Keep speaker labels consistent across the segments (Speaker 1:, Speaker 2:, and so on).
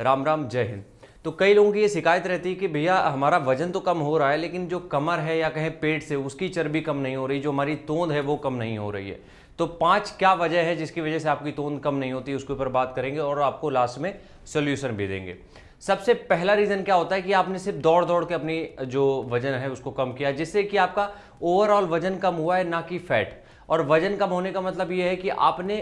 Speaker 1: राम राम जय हिंद तो कई लोगों की ये शिकायत रहती है कि भैया हमारा वजन तो कम हो रहा है लेकिन जो कमर है या कहें पेट से उसकी चर्बी कम नहीं हो रही जो हमारी तोंद है वो कम नहीं हो रही है तो पांच क्या वजह है जिसकी वजह से आपकी तोंद कम नहीं होती उसके ऊपर बात करेंगे और आपको लास्ट में सोल्यूशन भी देंगे सबसे पहला रीज़न क्या होता है कि आपने सिर्फ दौड़ दौड़ के अपनी जो वजन है उसको कम किया जिससे कि आपका ओवरऑल वजन कम हुआ है ना कि फैट और वजन कम होने का मतलब ये है कि आपने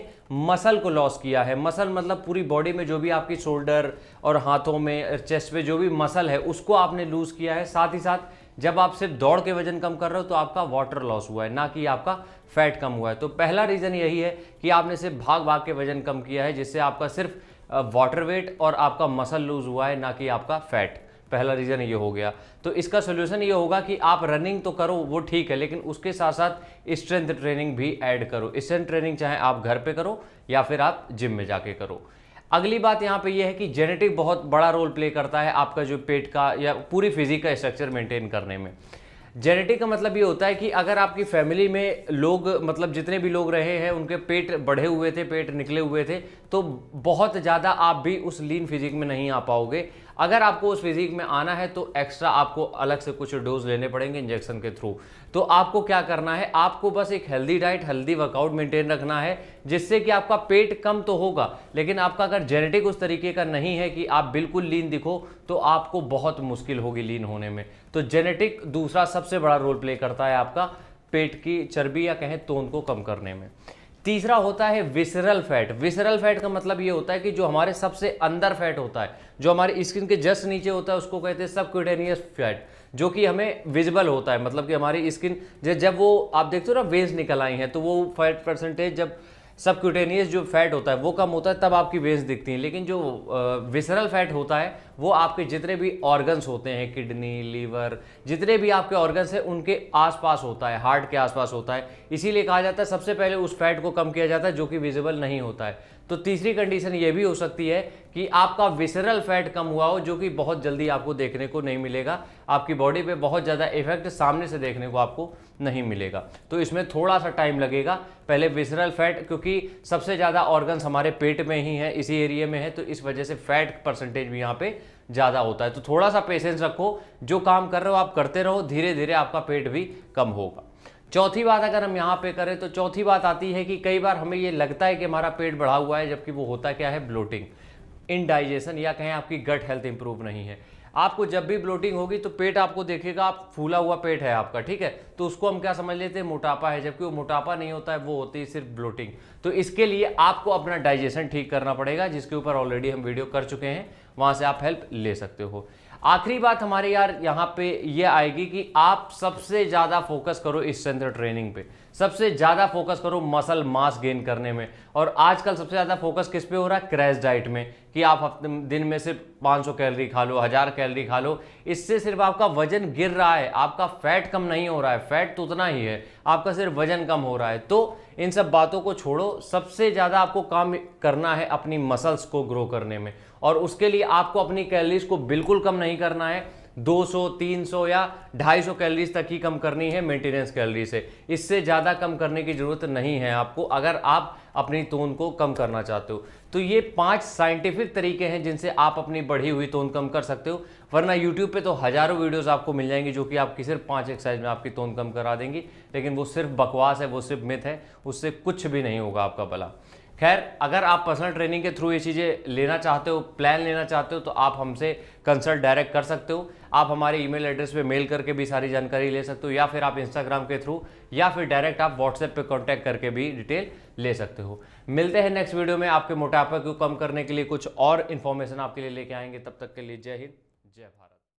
Speaker 1: मसल को लॉस किया है मसल मतलब पूरी बॉडी में जो भी आपकी शोल्डर और हाथों में चेस्ट पे जो भी मसल है उसको आपने लूज़ किया है साथ ही साथ जब आप सिर्फ दौड़ के वजन कम कर रहे हो तो आपका वाटर लॉस हुआ है ना कि आपका फैट कम हुआ है तो पहला रीज़न यही है कि आपने सिर्फ भाग भाग के वजन कम किया है जिससे आपका सिर्फ वाटर वेट और आपका मसल लूज़ हुआ है ना कि आपका फैट पहला रीज़न ये हो गया तो इसका सोल्यूशन ये होगा कि आप रनिंग तो करो वो ठीक है लेकिन उसके साथ साथ स्ट्रेंथ ट्रेनिंग भी ऐड करो स्ट्रेंथ ट्रेनिंग चाहे आप घर पे करो या फिर आप जिम में जाके करो अगली बात यहाँ पे ये है कि जेनेटिक बहुत बड़ा रोल प्ले करता है आपका जो पेट का या पूरी फिजिक का स्ट्रक्चर मेंटेन करने में जेनेटिक का मतलब ये होता है कि अगर आपकी फैमिली में लोग मतलब जितने भी लोग रहे हैं उनके पेट बढ़े हुए थे पेट निकले हुए थे तो बहुत ज़्यादा आप भी उस लीन फिजिक में नहीं आ पाओगे अगर आपको उस फिजिक में आना है तो एक्स्ट्रा आपको अलग से कुछ डोज लेने पड़ेंगे इंजेक्शन के थ्रू तो आपको क्या करना है आपको बस एक healthy diet healthy workout maintain रखना है जिससे कि आपका पेट कम तो होगा लेकिन आपका अगर जेनेटिक उस तरीके का नहीं है कि आप बिल्कुल लीन दिखो तो आपको बहुत मुश्किल होगी लीन होने में तो जेनेटिक दूसरा सबसे बड़ा रोल प्ले करता है आपका पेट की चर्बी या कहें तोंद को कम करने में तीसरा होता है विसरल फैट विसरल फैट का मतलब ये होता है कि जो हमारे सबसे अंदर फैट होता है जो हमारे स्किन के जस्ट नीचे होता है उसको कहते हैं सबक्यूटेनियस फैट जो कि हमें विजिबल होता है मतलब कि हमारी स्किन जब वो आप देखते हो ना वेज निकल आई हैं तो वो फैट परसेंटेज जब सबक्यूटेनियस जो फैट होता है वो कम होता है तब आपकी वेज दिखती हैं लेकिन जो विसरल फैट होता है वो आपके जितने भी ऑर्गन्स होते हैं किडनी लीवर जितने भी आपके ऑर्गन्स हैं उनके आसपास होता है हार्ट के आसपास होता है इसीलिए कहा जाता है सबसे पहले उस फैट को कम किया जाता है जो कि विजिबल नहीं होता है तो तीसरी कंडीशन ये भी हो सकती है कि आपका विसरल फैट कम हुआ हो जो कि बहुत जल्दी आपको देखने को नहीं मिलेगा आपकी बॉडी पे बहुत ज़्यादा इफेक्ट सामने से देखने को आपको नहीं मिलेगा तो इसमें थोड़ा सा टाइम लगेगा पहले विसरल फैट क्योंकि सबसे ज़्यादा ऑर्गन्स हमारे पेट में ही हैं इसी एरिया में है तो इस वजह से फैट परसेंटेज भी यहाँ पर ज़्यादा होता है तो थोड़ा सा पेशेंस रखो जो काम कर रहे हो आप करते रहो धीरे धीरे आपका पेट भी कम होगा चौथी बात अगर हम यहाँ पे करें तो चौथी बात आती है कि कई बार हमें ये लगता है कि हमारा पेट बढ़ा हुआ है जबकि वो होता क्या है ब्लोटिंग इनडाइजेशन या कहें आपकी गट हेल्थ इंप्रूव नहीं है आपको जब भी ब्लोटिंग होगी तो पेट आपको देखेगा आप फूला हुआ पेट है आपका ठीक है तो उसको हम क्या समझ लेते हैं मोटापा है जबकि वो मोटापा नहीं होता है वो होती है सिर्फ ब्लोटिंग तो इसके लिए आपको अपना डाइजेशन ठीक करना पड़ेगा जिसके ऊपर ऑलरेडी हम वीडियो कर चुके हैं वहाँ से आप हेल्प ले सकते हो आखिरी बात हमारे यार यहाँ पे ये आएगी कि आप सबसे ज़्यादा फोकस करो इस चंद्र ट्रेनिंग पे सबसे ज़्यादा फोकस करो मसल मास गेन करने में और आजकल सबसे ज़्यादा फोकस किस पे हो रहा है क्रैश डाइट में कि आप हफ्ते दिन में सिर्फ 500 कैलोरी खा लो हज़ार कैलोरी खा लो इससे सिर्फ आपका वजन गिर रहा है आपका फैट कम नहीं हो रहा है फैट तो उतना ही है आपका सिर्फ वजन कम हो रहा है तो इन सब बातों को छोड़ो सबसे ज़्यादा आपको काम करना है अपनी मसल्स को ग्रो करने में और उसके लिए आपको अपनी कैलरीज को बिल्कुल कम नहीं करना है 200 300 या 250 कैलोरीज तक ही कम करनी है मेंटेनेंस कैलोरी से इससे ज़्यादा कम करने की ज़रूरत नहीं है आपको अगर आप अपनी तोन को कम करना चाहते हो तो ये पांच साइंटिफिक तरीके हैं जिनसे आप अपनी बढ़ी हुई तोन कम कर सकते हो वरना यूट्यूब पे तो हज़ारों वीडियोस आपको मिल जाएंगी जो कि आपकी सिर्फ पांच एक्सरसाइज में आपकी तोन कम करा देंगी लेकिन वो सिर्फ बकवास है वो सिर्फ मिथ है उससे कुछ भी नहीं होगा आपका भला खैर अगर आप पर्सनल ट्रेनिंग के थ्रू ये चीज़ें लेना चाहते हो प्लान लेना चाहते हो तो आप हमसे कंसल्ट डायरेक्ट कर सकते हो आप हमारे ईमेल एड्रेस पे मेल करके भी सारी जानकारी ले सकते हो या फिर आप इंस्टाग्राम के थ्रू या फिर डायरेक्ट आप व्हाट्सएप पे कांटेक्ट करके भी डिटेल ले सकते हो मिलते हैं नेक्स्ट वीडियो में आपके मोटापे को कम करने के लिए कुछ और इन्फॉर्मेशन आपके लिए लेके आएंगे तब तक के लिए जय हिंद जय भारत